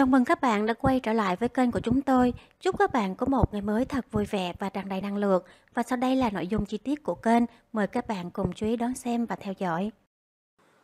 Chào mừng các bạn đã quay trở lại với kênh của chúng tôi. Chúc các bạn có một ngày mới thật vui vẻ và tràn đầy năng lượng. Và sau đây là nội dung chi tiết của kênh. Mời các bạn cùng chú ý đón xem và theo dõi.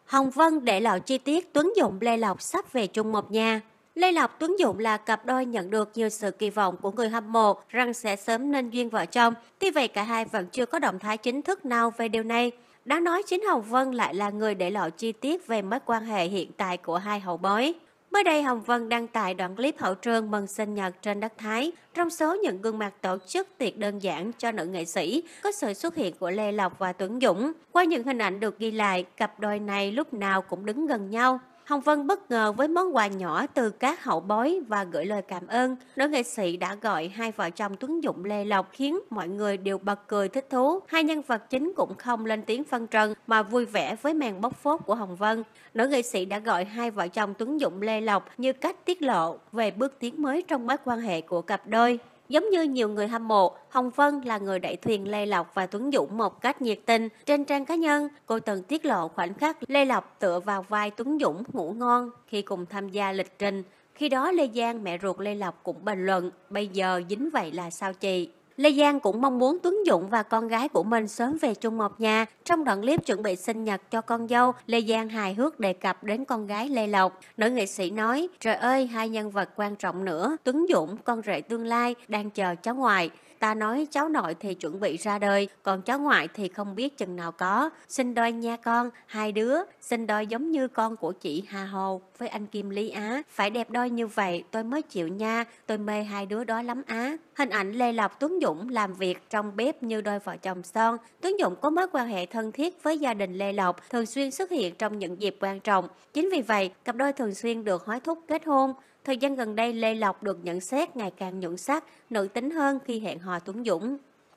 Hồng Vân để lộ chi tiết Tuấn Dụng Lê Lộc sắp về chung một nhà. Lê Lộc Tuấn Dụng là cặp đôi nhận được nhiều sự kỳ vọng của người hâm mộ rằng sẽ sớm nên duyên vợ chồng. Tuy vậy cả hai vẫn chưa có động thái chính thức nào về điều này. Đáng nói chính Hồng Vân lại là người để lộ chi tiết về mối quan hệ hiện tại của hai hậu bối. Mới đây Hồng Vân đăng tải đoạn clip hậu trường mừng sinh nhật trên đất Thái. Trong số những gương mặt tổ chức tiệc đơn giản cho nữ nghệ sĩ có sự xuất hiện của Lê Lộc và Tuấn Dũng. Qua những hình ảnh được ghi lại, cặp đôi này lúc nào cũng đứng gần nhau. Hồng Vân bất ngờ với món quà nhỏ từ các hậu bối và gửi lời cảm ơn. Nữ nghệ sĩ đã gọi hai vợ chồng Tuấn Dụng Lê Lộc khiến mọi người đều bật cười thích thú. Hai nhân vật chính cũng không lên tiếng phân trần mà vui vẻ với màn bóc phốt của Hồng Vân. Nữ nghệ sĩ đã gọi hai vợ chồng Tuấn Dụng Lê Lộc như cách tiết lộ về bước tiến mới trong mối quan hệ của cặp đôi. Giống như nhiều người hâm mộ, Hồng Vân là người đẩy thuyền Lê Lộc và Tuấn Dũng một cách nhiệt tình. Trên trang cá nhân, cô từng tiết lộ khoảnh khắc Lê Lộc tựa vào vai Tuấn Dũng ngủ ngon khi cùng tham gia lịch trình. Khi đó Lê Giang mẹ ruột Lê Lộc cũng bình luận, bây giờ dính vậy là sao chị? Lê Giang cũng mong muốn Tuấn Dũng và con gái của mình sớm về chung một nhà. Trong đoạn clip chuẩn bị sinh nhật cho con dâu, Lê Giang hài hước đề cập đến con gái Lê Lộc. Nữ nghệ sĩ nói, trời ơi, hai nhân vật quan trọng nữa, Tuấn Dũng, con rể tương lai, đang chờ cháu ngoại. Ta nói cháu nội thì chuẩn bị ra đời, còn cháu ngoại thì không biết chừng nào có. xin đôi nha con, hai đứa, xin đôi giống như con của chị Hà Hồ với anh Kim Lý Á. Phải đẹp đôi như vậy tôi mới chịu nha, tôi mê hai đứa đó lắm á. Hình ảnh Lê Lộc Tuấn Dũng làm việc trong bếp như đôi vợ chồng son. Tuấn Dũng có mối quan hệ thân thiết với gia đình Lê Lộc, thường xuyên xuất hiện trong những dịp quan trọng. Chính vì vậy, cặp đôi thường xuyên được hối thúc kết hôn. Thời gian gần đây, Lê Lộc được nhận xét ngày càng nhuận sắc, nữ tính hơn khi hẹn hò Tuấn Dũng.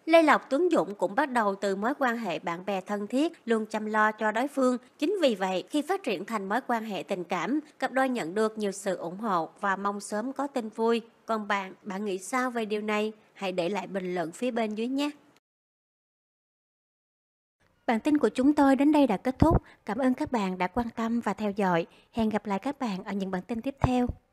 Lê Lộc Tuấn Dũng cũng bắt đầu từ mối quan hệ bạn bè thân thiết, luôn chăm lo cho đối phương. Chính vì vậy, khi phát triển thành mối quan hệ tình cảm, cặp đôi nhận được nhiều sự ủng hộ và mong sớm có tin vui. Còn bạn, bạn nghĩ sao về điều này? Hãy để lại bình luận phía bên dưới nhé. Bản tin của chúng tôi đến đây đã kết thúc. Cảm ơn các bạn đã quan tâm và theo dõi. Hẹn gặp lại các bạn ở những bản tin tiếp theo.